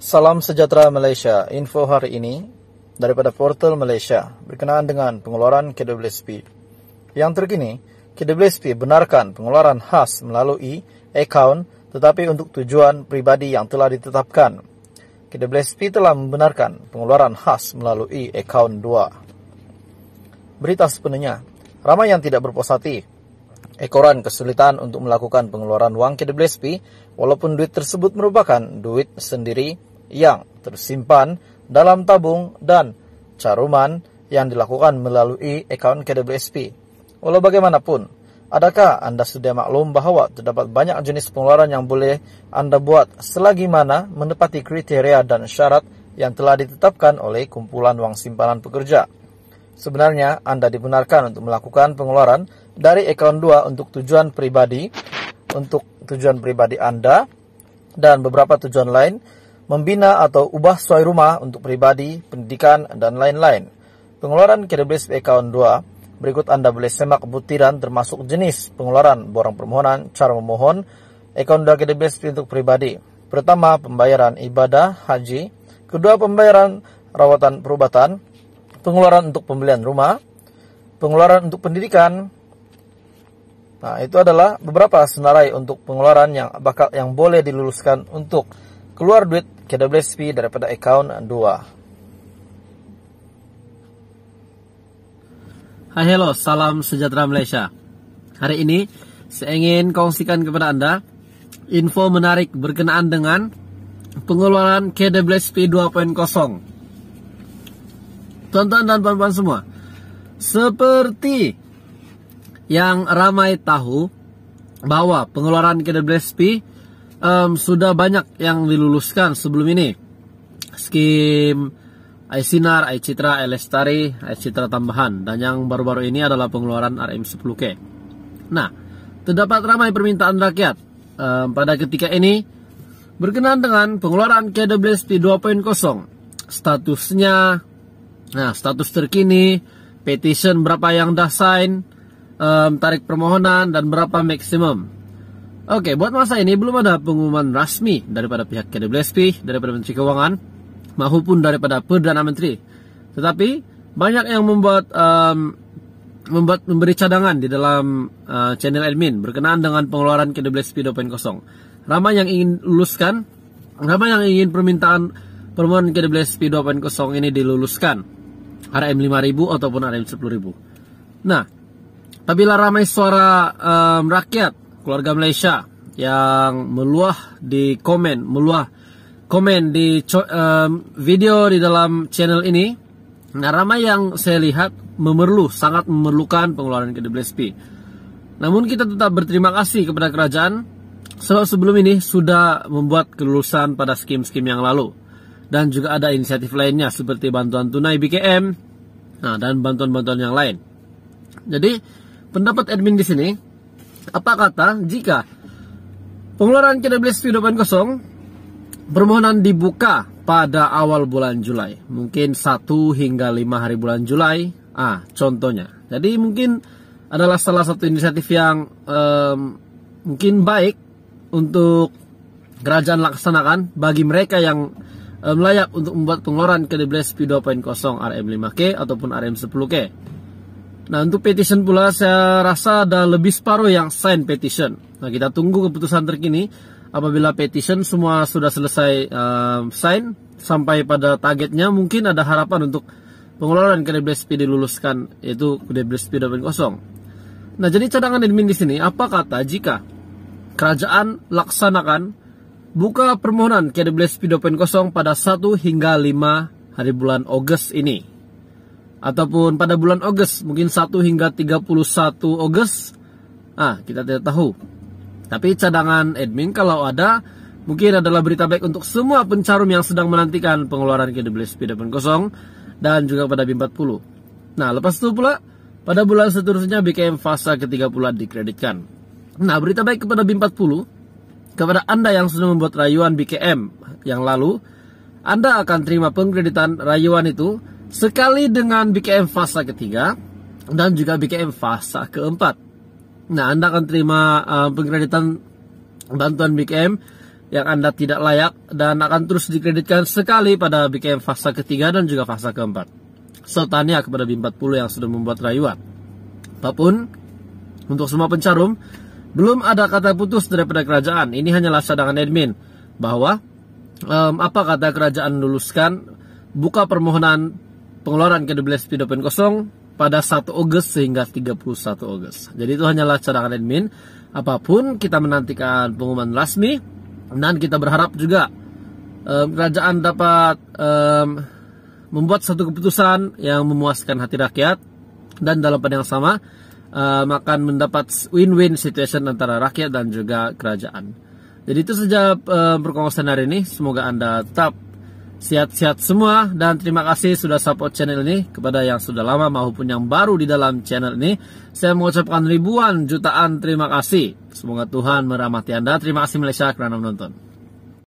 Salam sejahtera Malaysia. Info hari ini daripada portal Malaysia berkenaan dengan pengeluaran KWSP. Yang terkini, KWSP benarkan pengeluaran khas melalui akaun tetapi untuk tujuan pribadi yang telah ditetapkan. KWSP telah membenarkan pengeluaran khas melalui akaun 2. Berita sepenuhnya, ramai yang tidak berpuas hati. Ekoran kesulitan untuk melakukan pengeluaran wang KWSP walaupun duit tersebut merupakan duit sendiri yang tersimpan dalam tabung dan caruman yang dilakukan melalui account KWSP. Walau bagaimanapun, adakah Anda sudah maklum bahwa terdapat banyak jenis pengeluaran yang boleh Anda buat selagi mana menepati kriteria dan syarat yang telah ditetapkan oleh kumpulan wang simpanan pekerja? Sebenarnya, Anda dibenarkan untuk melakukan pengeluaran dari account 2 untuk tujuan pribadi, untuk tujuan pribadi Anda, dan beberapa tujuan lain membina atau ubah sesuai rumah untuk pribadi, pendidikan, dan lain-lain. Pengeluaran Kedebris ekon 2, berikut Anda boleh semak butiran termasuk jenis pengeluaran, borang permohonan, cara memohon, Ekon 2 Kedebris untuk pribadi. Pertama, pembayaran ibadah, haji. Kedua, pembayaran rawatan perubatan. Pengeluaran untuk pembelian rumah. Pengeluaran untuk pendidikan, Nah, itu adalah beberapa senarai untuk pengeluaran yang bakal yang boleh diluluskan untuk keluar duit KWSP daripada account 2. Hai hello, salam sejahtera Malaysia. Hari ini saya ingin kongsikan kepada Anda info menarik berkenaan dengan pengeluaran KWSP 2.0. Tonton dan puan-puan semua, seperti yang ramai tahu bahwa pengeluaran KWSP um, sudah banyak yang diluluskan sebelum ini. Skim Aisinar, Aicitra, Elestari, Aicitra tambahan dan yang baru-baru ini adalah pengeluaran RM10K. Nah, terdapat ramai permintaan rakyat um, pada ketika ini berkenaan dengan pengeluaran KWST 2.0. Statusnya nah, status terkini, petition berapa yang dah sign, um, tarik permohonan dan berapa maksimum. Oke, buat masa ini belum ada pengumuman resmi daripada pihak KWSP, daripada Menteri Keuangan, maupun daripada Perdana Menteri. Tetapi banyak yang membuat um, membuat memberi cadangan di dalam uh, channel admin berkenaan dengan pengeluaran KWSP 2.0. Ramai yang ingin luluskan, ramai yang ingin permintaan permohonan KWSP 2.0 ini diluluskan. RM 5000 ataupun RM 10000. Nah, apabila ramai suara um, rakyat keluarga Malaysia yang meluah di komen, meluah komen di um, video di dalam channel ini. Nah, ramai yang saya lihat memerlu, sangat memerlukan pengeluaran WSP. Namun kita tetap berterima kasih kepada kerajaan sebab sebelum ini sudah membuat kelulusan pada skim-skim yang lalu. Dan juga ada inisiatif lainnya seperti bantuan tunai BKM nah, dan bantuan-bantuan yang lain. Jadi pendapat admin di sini apa kata jika pengeluaran Kedeblis Widoban kosong permohonan dibuka pada awal bulan Julai, mungkin 1 hingga 5 hari bulan Julai. Ah, contohnya. Jadi mungkin adalah salah satu inisiatif yang um, mungkin baik untuk kerajaan laksanakan bagi mereka yang um, layak untuk membuat pengeluaran ke Debles P2.0 RM5K ataupun RM10K. Nah untuk petition pula saya rasa ada lebih separuh yang sign petition. Nah kita tunggu keputusan terkini apabila petition semua sudah selesai uh, sign sampai pada targetnya mungkin ada harapan untuk pengeluaran KDBSP diluluskan yaitu KDBSP 2.0. Nah jadi cadangan admin di sini apa kata jika kerajaan laksanakan buka permohonan KDBSP 2.0 pada 1 hingga 5 hari bulan Agustus ini ataupun pada bulan Agustus mungkin 1 hingga 31 Agustus ah kita tidak tahu tapi cadangan admin kalau ada mungkin adalah berita baik untuk semua pencarum yang sedang menantikan pengeluaran KWSP 80 dan juga pada b 40 nah lepas itu pula pada bulan seterusnya BKM fase ke-30 dikreditkan nah berita baik kepada b 40 kepada Anda yang sudah membuat rayuan BKM yang lalu, Anda akan terima pengkreditan rayuan itu Sekali dengan BKM fasa ketiga dan juga BKM fasa keempat. Nah, Anda akan terima uh, pengkreditan bantuan BKM yang Anda tidak layak dan akan terus dikreditkan sekali pada BKM fasa ketiga dan juga fasa keempat. So, kepada b 40 yang sudah membuat rayuan. Apapun, untuk semua pencarum, belum ada kata putus daripada kerajaan. Ini hanyalah cadangan admin bahwa um, apa kata kerajaan luluskan buka permohonan pengeluaran ke-12 kosong pada 1 Agustus sehingga 31 Agustus. Jadi itu hanyalah cadangan admin. Apapun kita menantikan pengumuman resmi dan kita berharap juga um, kerajaan dapat um, membuat satu keputusan yang memuaskan hati rakyat dan dalam pada yang sama um, akan mendapat win-win situation antara rakyat dan juga kerajaan. Jadi itu sejak um, perkongsian hari ini. Semoga Anda tetap Sehat-sehat semua dan terima kasih sudah support channel ini kepada yang sudah lama maupun yang baru di dalam channel ini. Saya mengucapkan ribuan jutaan terima kasih. Semoga Tuhan merahmati Anda. Terima kasih Malaysia karena menonton.